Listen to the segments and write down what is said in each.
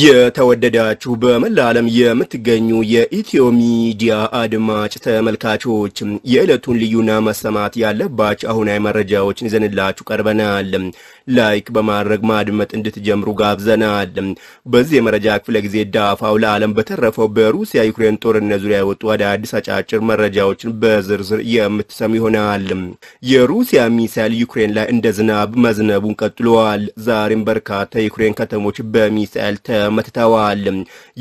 የተወደዳችሁ በመላ ዓለም የምትገኙ የኢትዮ ሚዲያ አድማጭ ተመልካቾች የዕለቱን ልዩና መሰማት ያለባቸው አሁናዊ መረጃዎችን ይዘንላችሁ ቀርበናል። ላይክ በማድረግ ማድመጥ እንድትጀምሩ ጋብዘናል። በዚህ የመረጃ ክፍለ ጊዜ ዳፋው ለዓለም በተረፈው በሩሲያ ዩክሬን ጦርነት ዙሪያ የወጡ አዳዲስ አጫጭር መረጃዎችን በዝርዝር የምትሰሙ ይሆናል። የሩሲያ ሚሳይል ዩክሬን ላይ እንደ ዝናብ መዝነቡን ቀጥሏል። ዛሬም በርካታ የዩክሬን ከተሞች በሚሳይል ተ ተመትተዋል።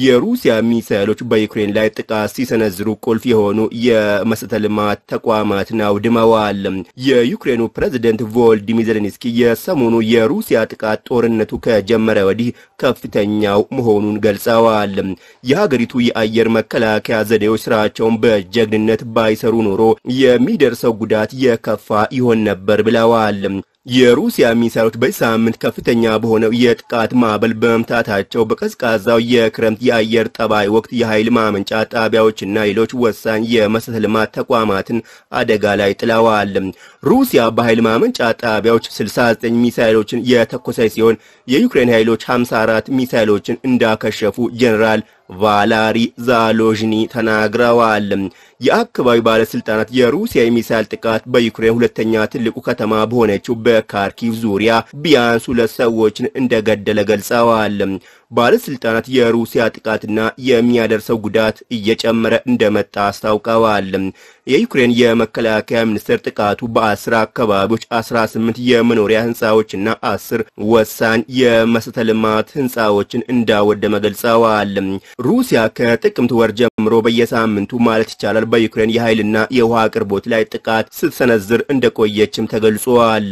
የሩሲያ ሚሳይሎች በዩክሬን ላይ ጥቃት ሲሰነዝሩ ቁልፍ የሆኑ የመሰረተ ልማት ተቋማትን አውድመዋል። የዩክሬኑ ፕሬዝደንት ቮልዲሚር ዜሌንስኪ የሰሞኑ የሩሲያ ጥቃት ጦርነቱ ከጀመረ ወዲህ ከፍተኛው መሆኑን ገልጸዋል። የሀገሪቱ የአየር መከላከያ ዘዴዎች ስራቸውን በጀግንነት ባይሰሩ ኖሮ የሚደርሰው ጉዳት የከፋ ይሆን ነበር ብለዋል። የሩሲያ ሚሳይሎች በዚህ ሳምንት ከፍተኛ በሆነው የጥቃት ማዕበል በመምታታቸው በቀዝቃዛው የክረምት የአየር ጠባይ ወቅት የኃይል ማመንጫ ጣቢያዎችና ሌሎች ወሳኝ የመሰረተ ልማት ተቋማትን አደጋ ላይ ጥለዋል። ሩሲያ በኃይል ማመንጫ ጣቢያዎች 69 ሚሳይሎችን የተኮሰች ሲሆን የዩክሬን ኃይሎች 54 ሚሳይሎችን እንዳከሸፉ ጀኔራል ቫላሪ ዛሎዥኒ ተናግረዋል። የአካባቢ ባለስልጣናት የሩሲያ የሚሳይል ጥቃት በዩክሬን ሁለተኛ ትልቁ ከተማ በሆነችው በካርኪቭ ዙሪያ ቢያንስ ሁለት ሰዎችን እንደገደለ ገልጸዋል። ባለስልጣናት የሩሲያ ጥቃትና የሚያደርሰው ጉዳት እየጨመረ እንደመጣ አስታውቀዋል። የዩክሬን የመከላከያ ሚኒስቴር ጥቃቱ በአስር አካባቢዎች 18 የመኖሪያ ህንፃዎችና አስር ወሳኝ የመሰረተ ልማት ህንፃዎችን እንዳወደመ ገልጸዋል። ሩሲያ ከጥቅምት ወር ጀምሮ በየሳምንቱ ማለት ይቻላል በዩክሬን የኃይልና የውሃ አቅርቦት ላይ ጥቃት ስትሰነዝር እንደቆየችም ተገልጿል።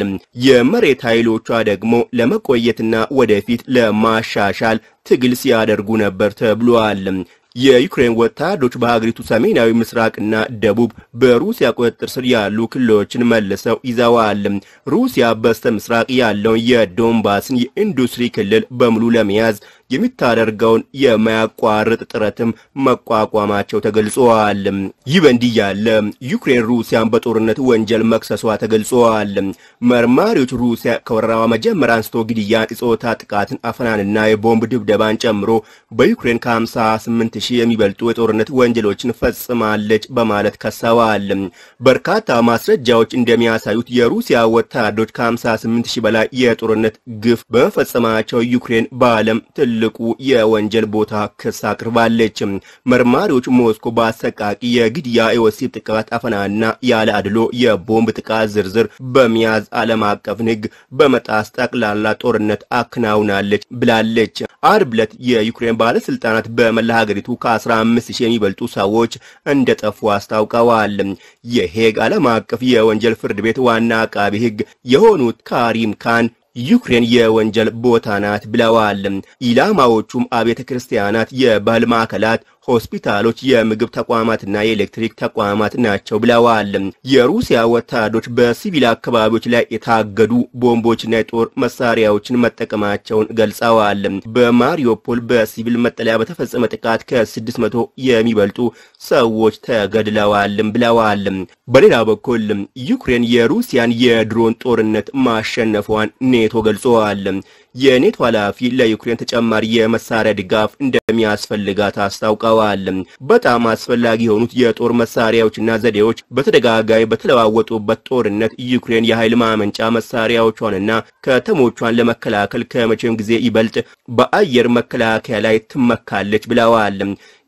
የመሬት ኃይሎቿ ደግሞ ለመቆየትና ወደፊት ለማሻሻል ትግል ሲያደርጉ ነበር ተብሏል። የዩክሬን ወታደሮች በሀገሪቱ ሰሜናዊ ምስራቅና ደቡብ በሩሲያ ቁጥጥር ስር ያሉ ክልሎችን መልሰው ይዘዋል። ሩሲያ በስተ ምስራቅ ያለውን የዶንባስን የኢንዱስትሪ ክልል በሙሉ ለመያዝ የሚታደርገውን የማያቋርጥ ጥረትም መቋቋማቸው ተገልጿል። ይህ በእንዲህ ያለ ዩክሬን ሩሲያን በጦርነት ወንጀል መክሰሷ ተገልጿል። መርማሪዎች ሩሲያ ከወረራዋ መጀመር አንስቶ ግድያን፣ የጾታ ጥቃትን፣ አፈናንና የቦምብ ድብደባን ጨምሮ በዩክሬን ከ58 ሺህ የሚበልጡ የጦርነት ወንጀሎችን ፈጽማለች በማለት ከሰዋል። በርካታ ማስረጃዎች እንደሚያሳዩት የሩሲያ ወታደሮች ከ58 ሺህ በላይ የጦርነት ግፍ በመፈጸማቸው ዩክሬን በዓለም ትልቅ ትልቁ የወንጀል ቦታ ክስ አቅርባለች። መርማሪዎች ሞስኮ በአሰቃቂ የግድያ፣ የወሲብ ጥቃት፣ አፈናና ያለ አድሎ የቦምብ ጥቃት ዝርዝር በመያዝ ዓለም አቀፍን ሕግ በመጣስ ጠቅላላ ጦርነት አከናውናለች ብላለች። አርብ ዕለት የዩክሬን ባለስልጣናት በመላ ሀገሪቱ ከ15 ሺህ የሚበልጡ ሰዎች እንደጠፉ አስታውቀዋል። የሄግ ዓለም አቀፍ የወንጀል ፍርድ ቤት ዋና አቃቢ ሕግ የሆኑት ካሪም ካን ዩክሬን የወንጀል ቦታ ናት ብለዋል። ኢላማዎቹም አብያተ ክርስቲያናት፣ የባህል ማዕከላት፣ ሆስፒታሎች፣ የምግብ ተቋማትና የኤሌክትሪክ ተቋማት ናቸው ብለዋል። የሩሲያ ወታደሮች በሲቪል አካባቢዎች ላይ የታገዱ ቦምቦችና የጦር መሳሪያዎችን መጠቀማቸውን ገልጸዋል። በማሪዮፖል በሲቪል መጠለያ በተፈጸመ ጥቃት ከስድስት መቶ የሚበልጡ ሰዎች ተገድለዋል ብለዋል። በሌላ በኩል ዩክሬን የሩሲያን የድሮን ጦርነት ማሸነፏን ኔቶ ገልጸዋል። የኔቶ ኃላፊ ለዩክሬን ተጨማሪ የመሳሪያ ድጋፍ እንደሚያስፈልጋት አስታውቀዋል። ገልጸዋል። በጣም አስፈላጊ የሆኑት የጦር መሳሪያዎችና ዘዴዎች በተደጋጋሚ በተለዋወጡበት ጦርነት ዩክሬን የኃይል ማመንጫ መሳሪያዎቿንና ከተሞቿን ለመከላከል ከመቼም ጊዜ ይበልጥ በአየር መከላከያ ላይ ትመካለች ብለዋል።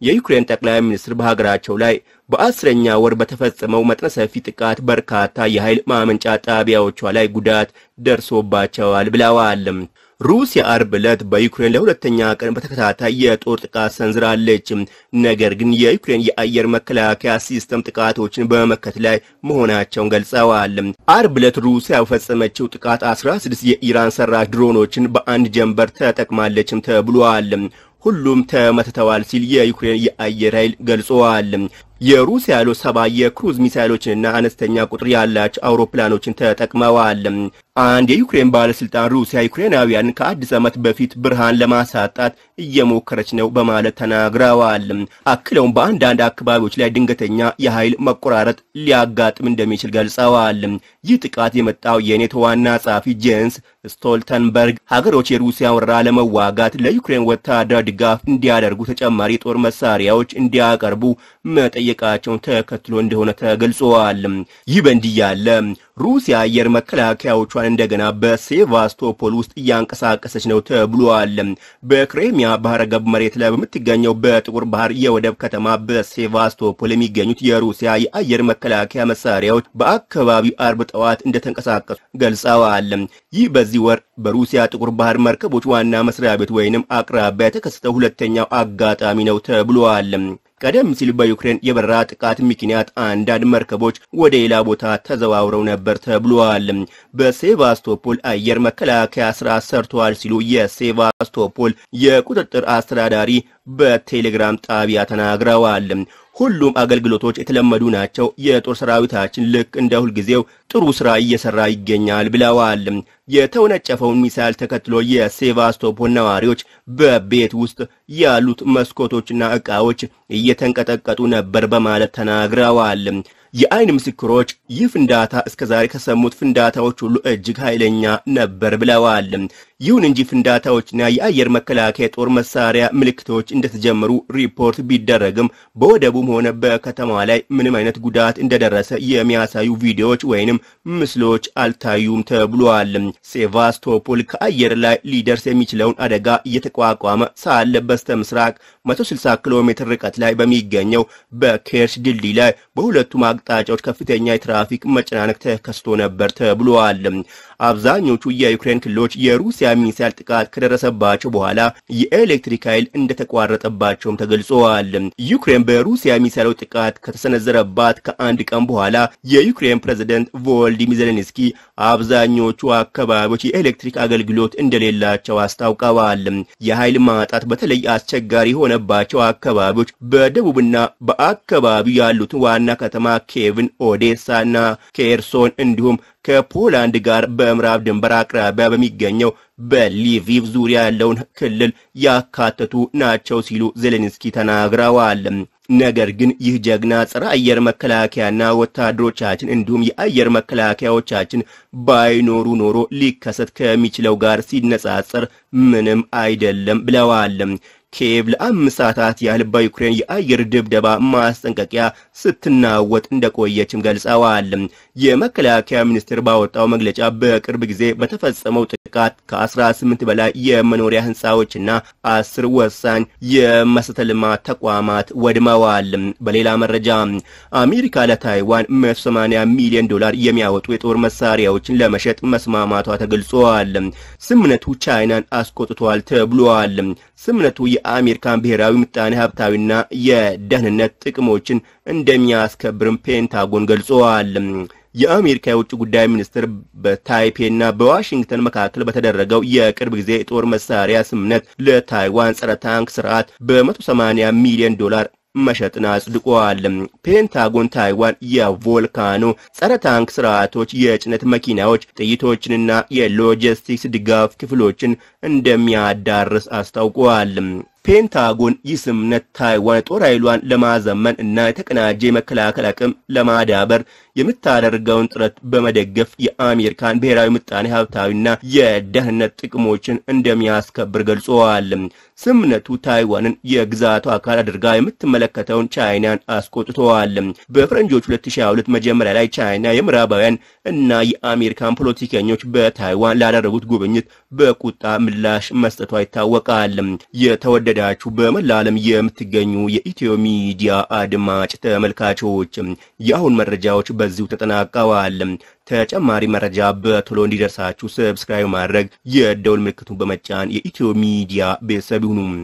የዩክሬን ጠቅላይ ሚኒስትር በሀገራቸው ላይ በአስረኛ ወር በተፈጸመው መጠነ ሰፊ ጥቃት በርካታ የኃይል ማመንጫ ጣቢያዎቿ ላይ ጉዳት ደርሶባቸዋል ብለዋል። ሩሲያ አርብ ዕለት በዩክሬን ለሁለተኛ ቀን በተከታታይ የጦር ጥቃት ሰንዝራለች። ነገር ግን የዩክሬን የአየር መከላከያ ሲስተም ጥቃቶችን በመመከት ላይ መሆናቸውን ገልጸዋል። አርብ ዕለት ሩሲያ በፈጸመችው ጥቃት 16 የኢራን ሰራሽ ድሮኖችን በአንድ ጀንበር ተጠቅማለችም ተብሏል። ሁሉም ተመትተዋል ሲል የዩክሬን የአየር ኃይል ገልጸዋል። የሩሲያ ያሉ ሰባ የክሩዝ ሚሳይሎችንና አነስተኛ ቁጥር ያላቸው አውሮፕላኖችን ተጠቅመዋል። አንድ የዩክሬን ባለስልጣን ሩሲያ ዩክሬናውያንን ከአዲስ ዓመት በፊት ብርሃን ለማሳጣት እየሞከረች ነው በማለት ተናግረዋል። አክለውም በአንዳንድ አካባቢዎች ላይ ድንገተኛ የኃይል መቆራረጥ ሊያጋጥም እንደሚችል ገልጸዋል። ይህ ጥቃት የመጣው የኔቶ ዋና ጸሐፊ ጄንስ ስቶልተንበርግ ሀገሮች የሩሲያ ወረራ ለመዋጋት ለዩክሬን ወታደራዊ ድጋፍ እንዲያደርጉ ተጨማሪ ጦር መሳሪያዎች እንዲያቀርቡ መጠየቅ መጠየቃቸውን ተከትሎ እንደሆነ ተገልጿል። ይህ በእንዲህ ያለ ሩሲያ አየር መከላከያዎቿን እንደገና በሴቫስቶፖል ውስጥ እያንቀሳቀሰች ነው ተብሏል። በክሬሚያ ባህረ ገብ መሬት ላይ በምትገኘው በጥቁር ባህር የወደብ ከተማ በሴቫስቶፖል የሚገኙት የሩሲያ የአየር መከላከያ መሳሪያዎች በአካባቢው አርብ ጠዋት እንደተንቀሳቀሱ ገልጸዋል። ይህ በዚህ ወር በሩሲያ ጥቁር ባህር መርከቦች ዋና መስሪያ ቤት ወይንም አቅራቢያ የተከሰተው ሁለተኛው አጋጣሚ ነው ተብሏል። ቀደም ሲል በዩክሬን የበረራ ጥቃት ምክንያት አንዳንድ መርከቦች ወደ ሌላ ቦታ ተዘዋውረው ነበር ተብሏል። በሴቫስቶፖል አየር መከላከያ ስራ ሰርተዋል ሲሉ የሴቫስቶፖል የቁጥጥር አስተዳዳሪ በቴሌግራም ጣቢያ ተናግረዋል። ሁሉም አገልግሎቶች የተለመዱ ናቸው። የጦር ሰራዊታችን ልክ እንደ ሁልጊዜው ጥሩ ስራ እየሰራ ይገኛል ብለዋል። የተወነጨፈውን ሚሳይል ተከትሎ የሴቫስቶፖል ነዋሪዎች በቤት ውስጥ ያሉት መስኮቶችና ዕቃዎች እየተንቀጠቀጡ ነበር በማለት ተናግረዋል። የአይን ምስክሮች ይህ ፍንዳታ እስከዛሬ ከሰሙት ፍንዳታዎች ሁሉ እጅግ ኃይለኛ ነበር ብለዋል። ይሁን እንጂ ፍንዳታዎችና የአየር መከላከያ ጦር መሳሪያ ምልክቶች እንደተጀመሩ ሪፖርት ቢደረግም በወደቡም ሆነ በከተማ ላይ ምንም አይነት ጉዳት እንደደረሰ የሚያሳዩ ቪዲዮዎች ወይንም ምስሎች አልታዩም ተብሏል። ሴቫስቶፖል ከአየር ላይ ሊደርስ የሚችለውን አደጋ እየተቋቋመ ሳለ በስተ ምስራቅ 160 ኪሎ ሜትር ርቀት ላይ በሚገኘው በኬርች ድልድይ ላይ በሁለቱም አቅጣጫዎች ከፍተኛ የትራፊክ መጨናነቅ ተከስቶ ነበር ተብሏል። አብዛኞቹ የዩክሬን ክልሎች የሩሲያ ሚሳይል ጥቃት ከደረሰባቸው በኋላ የኤሌክትሪክ ኃይል እንደተቋረጠባቸውም ተገልጸዋል። ዩክሬን በሩሲያ ሚሳይሎች ጥቃት ከተሰነዘረባት ከአንድ ቀን በኋላ የዩክሬን ፕሬዝዳንት ቮልዲሚር ዜሌንስኪ አብዛኞቹ አካባቢዎች የኤሌክትሪክ አገልግሎት እንደሌላቸው አስታውቀዋል። የኃይል ማጣት በተለይ አስቸጋሪ የሆነባቸው አካባቢዎች በደቡብና በአካባቢው ያሉትን ዋና ከተማ ኬቭን፣ ኦዴሳና ኬርሶን እንዲሁም ከፖላንድ ጋር በምዕራብ ድንበር አቅራቢያ በሚገኘው በሊቪቭ ዙሪያ ያለውን ክልል ያካተቱ ናቸው ሲሉ ዜሌንስኪ ተናግረዋል። ነገር ግን ይህ ጀግና ጸረ አየር መከላከያና ወታደሮቻችን እንዲሁም የአየር መከላከያዎቻችን ባይኖሩ ኖሮ ሊከሰት ከሚችለው ጋር ሲነጻጸር ምንም አይደለም ብለዋል። ኪየቭ ለአምስት ሰዓታት ያህል በዩክሬን የአየር ድብደባ ማስጠንቀቂያ ስትናወጥ እንደቆየችም ገልጸዋል። የመከላከያ ሚኒስቴር ባወጣው መግለጫ በቅርብ ጊዜ በተፈጸመው ጥቃት ከ18 በላይ የመኖሪያ ህንፃዎችና አስር ወሳኝ የመሰረተ ልማት ተቋማት ወድመዋል። በሌላ መረጃ አሜሪካ ለታይዋን 180 ሚሊዮን ዶላር የሚያወጡ የጦር መሳሪያዎችን ለመሸጥ መስማማቷ ተገልጿል። ስምነቱ ቻይናን አስቆጥቷል ተብሏል። ስምነቱ የአሜሪካን ብሔራዊ ምጣኔ ሀብታዊና የደህንነት ጥቅሞችን እንደሚያስከብርም ፔንታጎን ገልጸዋል። የአሜሪካ የውጭ ጉዳይ ሚኒስትር በታይፔና በዋሽንግተን መካከል በተደረገው የቅርብ ጊዜ የጦር መሳሪያ ስምምነት ለታይዋን ጸረ ታንክ ስርዓት በ180 ሚሊዮን ዶላር መሸጥን አጽድቋል። ፔንታጎን ታይዋን የቮልካኖ ጸረ ታንክ ስርዓቶች፣ የጭነት መኪናዎች፣ ጥይቶችንና የሎጂስቲክስ ድጋፍ ክፍሎችን እንደሚያዳርስ አስታውቋል። ፔንታጎን ይህ ስምምነት ታይዋን ጦር ኃይሏን ለማዘመን እና የተቀናጀ የመከላከል አቅም ለማዳበር የምታደርገውን ጥረት በመደገፍ የአሜሪካን ብሔራዊ ምጣኔ ሀብታዊና የደህንነት ጥቅሞችን እንደሚያስከብር ገልጸዋል። ስምምነቱ ታይዋንን የግዛቱ አካል አድርጋ የምትመለከተውን ቻይናን አስቆጥተዋል። በፈረንጆች 2022 መጀመሪያ ላይ ቻይና የምዕራባውያን እና የአሜሪካን ፖለቲከኞች በታይዋን ላደረጉት ጉብኝት በቁጣ ምላሽ መስጠቷ ይታወቃል። የተወደ የተወደዳችሁ በመላ ዓለም የምትገኙ የኢትዮ ሚዲያ አድማጭ ተመልካቾች የአሁን መረጃዎች በዚሁ ተጠናቀዋል። ተጨማሪ መረጃ በቶሎ እንዲደርሳችሁ ሰብስክራይብ ማድረግ፣ የደውል ምልክቱን በመጫን የኢትዮ ሚዲያ ቤተሰብ ይሁኑ።